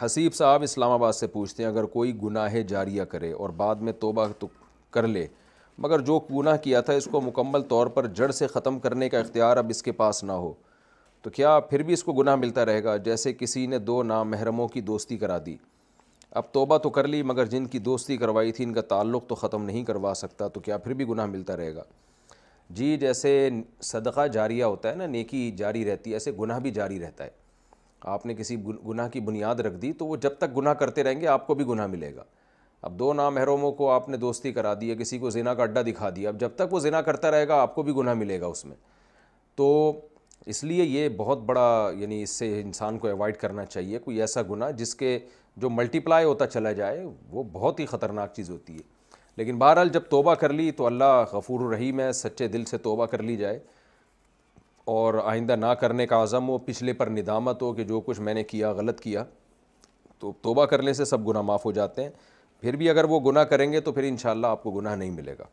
हसीब साहब इस्लामाबाद से पूछते हैं अगर कोई गुनाह जारिया करे और बाद में तोबा तो कर ले मगर जो गुनाह किया था इसको मुकम्मल तौर पर जड़ से ख़त्म करने का इख्तियार अब इसके पास ना हो तो क्या फिर भी इसको गुनाह मिलता रहेगा जैसे किसी ने दो नामहरमों की दोस्ती करा दी अब तोबा तो कर ली मगर जिनकी दोस्ती करवाई थी इनका ताल्लुक़ तो ख़त्म नहीं करवा सकता तो क्या फिर भी गुनाह मिलता रहेगा जी जैसे सदका जारिया होता है ना नेकी जारी रहती है ऐसे गुनाह भी जारी रहता है आपने किसी गुनाह की बुनियाद रख दी तो वो जब तक गुनाह करते रहेंगे आपको भी गुनाह मिलेगा अब दो नामहरोमों को आपने दोस्ती करा दी है किसी को जिना का अड्डा दिखा दिया अब जब तक वो जिना करता रहेगा आपको भी गुनाह मिलेगा उसमें तो इसलिए ये बहुत बड़ा यानी इससे इंसान को अवॉइड करना चाहिए कोई ऐसा गुनाह जिसके जो मल्टीप्लाई होता चला जाए वो बहुत ही ख़तरनाक चीज़ होती है लेकिन बहरहाल जब तोबा कर ली तो अल्लाह गफूर रहीम है सच्चे दिल से तोबा कर ली जाए और आइंदा ना करने का आज़म हो पिछले पर निदामत हो कि जो कुछ मैंने किया गलत किया तो तोबा करने से सब गुनाह माफ़ हो जाते हैं फिर भी अगर वो गुनाह करेंगे तो फिर इन आपको गुनाह नहीं मिलेगा